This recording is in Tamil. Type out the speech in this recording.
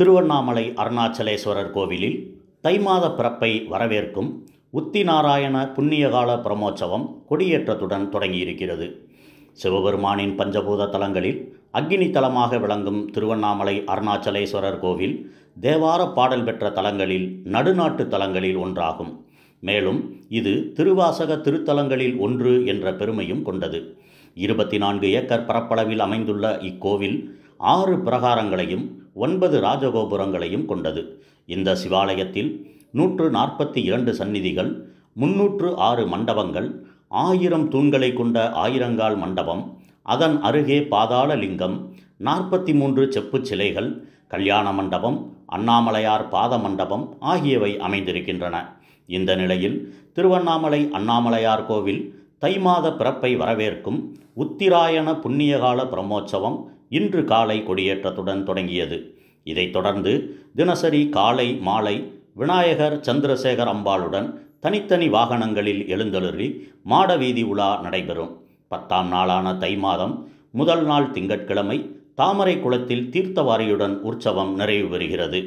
திருவண்ணாமலை அருணாச்சலேஸ்வரர் கோவிலில் தை மாத பிறப்பை வரவேற்கும் உத்தி நாராயண புண்ணியகால பிரமோற்சவம் கொடியேற்றத்துடன் தொடங்கியிருக்கிறது சிவபெருமானின் பஞ்சபூத தலங்களில் அக்னி தலமாக விளங்கும் திருவண்ணாமலை அருணாச்சலேஸ்வரர் கோவில் தேவார பாடல் பெற்ற தலங்களில் நடுநாட்டு தலங்களில் ஒன்றாகும் மேலும் இது திருவாசக திருத்தலங்களில் ஒன்று என்ற பெருமையும் கொண்டது இருபத்தி நான்கு ஏக்கர் பரப்பளவில் அமைந்துள்ள இக்கோவில் ஆறு பிரகாரங்களையும் ஒன்பது ராஜகோபுரங்களையும் கொண்டது இந்த சிவாலயத்தில் நூற்று நாற்பத்தி இரண்டு சந்நிதிகள் முன்னூற்று ஆறு மண்டபங்கள் ஆயிரம் தூண்களை கொண்ட ஆயிரங்கால் மண்டபம் அதன் அருகே பாதாள லிங்கம் நாற்பத்தி மூன்று செப்புச் சிலைகள் கல்யாண மண்டபம் அண்ணாமலையார் பாத மண்டபம் ஆகியவை அமைந்திருக்கின்றன இந்த நிலையில் திருவண்ணாமலை அண்ணாமலையார் கோவில் தை மாத பிறப்பை வரவேற்கும் உத்திராயண புண்ணியகால பிரம்மோற்சவம் இன்று காலை கொடியேற்றத்துடன் தொடங்கியது இதைத் தொடர்ந்து தினசரி காலை மாலை விநாயகர் சந்திரசேகர் அம்பாளுடன் தனித்தனி வாகனங்களில் எழுந்தருளி மாட வீதி உலா நடைபெறும் பத்தாம் நாளான தை மாதம் முதல் நாள் திங்கட்கிழமை தாமரை குளத்தில் தீர்த்தவாரியுடன் உற்சவம் நிறைவு பெறுகிறது